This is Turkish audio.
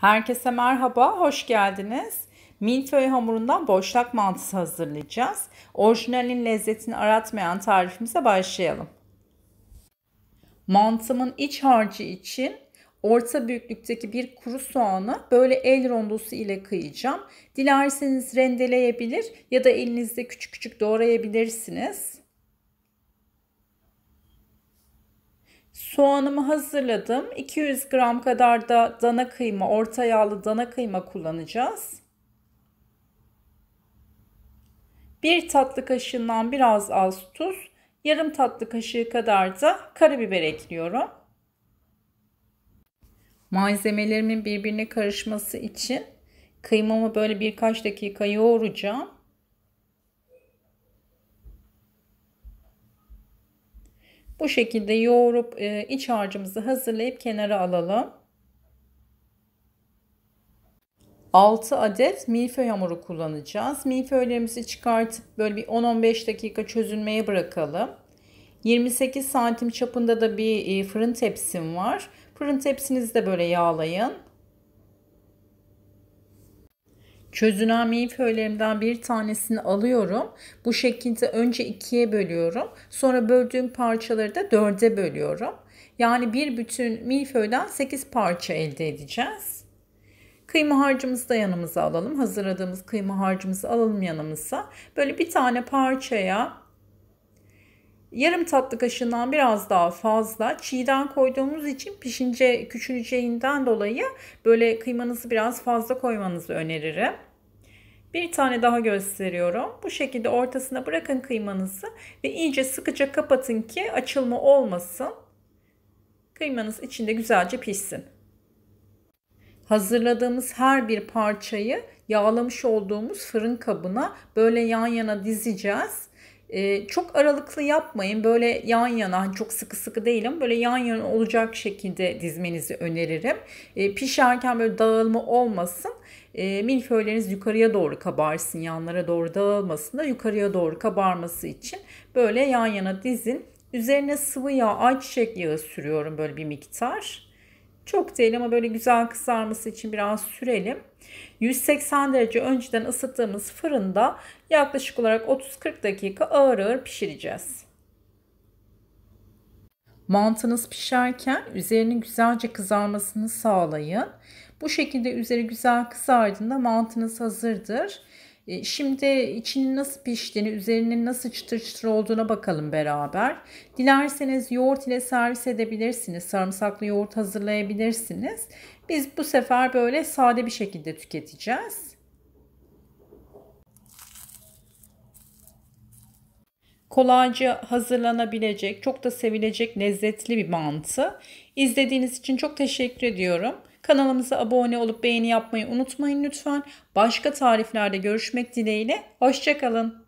Herkese merhaba, hoş geldiniz. Milföy hamurundan boşlak mantısı hazırlayacağız. Orijinalin lezzetini aratmayan tarifimize başlayalım. Mantımın iç harcı için orta büyüklükteki bir kuru soğanı böyle el rondosu ile kıyacağım. Dilerseniz rendeleyebilir ya da elinizde küçük küçük doğrayabilirsiniz. Soğanımı hazırladım. 200 gram kadar da dana kıyma, orta yağlı dana kıyma kullanacağız. Bir tatlı kaşığından biraz az tuz, yarım tatlı kaşığı kadar da karabiber ekliyorum. Malzemelerimin birbirine karışması için kıymamı böyle birkaç dakika yoğuracağım. Bu şekilde yoğurup e, iç harcımızı hazırlayıp kenara alalım. 6 adet milföy hamuru kullanacağız. Milföylerimizi çıkartıp böyle bir 10-15 dakika çözülmeye bırakalım. 28 santim çapında da bir e, fırın tepsim var. Fırın tepsinizi de böyle yağlayın. Çözünameyi föylerimden bir tanesini alıyorum. Bu şekilde önce ikiye bölüyorum. Sonra böldüğüm parçaları da dörde bölüyorum. Yani bir bütün milföyden 8 parça elde edeceğiz. Kıyma harcımızı da yanımıza alalım. Hazırladığımız kıyma harcımızı alalım yanımıza. Böyle bir tane parçaya Yarım tatlı kaşığından biraz daha fazla çiğden koyduğumuz için pişince küçüleceğinden dolayı böyle kıymanızı biraz fazla koymanızı öneririm. Bir tane daha gösteriyorum. Bu şekilde ortasına bırakın kıymanızı ve iyice sıkıca kapatın ki açılma olmasın. Kıymanız içinde güzelce pişsin. Hazırladığımız her bir parçayı yağlamış olduğumuz fırın kabına böyle yan yana dizeceğiz e, çok aralıklı yapmayın. Böyle yan yana hani çok sıkı sıkı değil ama böyle yan yana olacak şekilde dizmenizi öneririm. E, pişerken böyle dağılma olmasın. E, milföyleriniz yukarıya doğru kabarsın. Yanlara doğru dağılmasın da yukarıya doğru kabarması için böyle yan yana dizin. Üzerine sıvı yağ, ayçiçek yağı sürüyorum böyle bir miktar. Çok değil ama böyle güzel kızarması için biraz sürelim. 180 derece önceden ısıttığımız fırında yaklaşık olarak 30-40 dakika ağır ağır pişireceğiz. Mantınız pişerken üzerinin güzelce kızarmasını sağlayın. Bu şekilde üzeri güzel kızardığında mantınız hazırdır. E, şimdi içinin nasıl piştiğini, üzerinin nasıl çıtır çıtır olduğuna bakalım beraber. Dilerseniz yoğurt ile servis edebilirsiniz. Sarımsaklı yoğurt hazırlayabilirsiniz. Biz bu sefer böyle sade bir şekilde tüketeceğiz. kolayca hazırlanabilecek, çok da sevilecek lezzetli bir mantı. İzlediğiniz için çok teşekkür ediyorum. Kanalımıza abone olup beğeni yapmayı unutmayın lütfen. Başka tariflerde görüşmek dileğiyle. Hoşçakalın.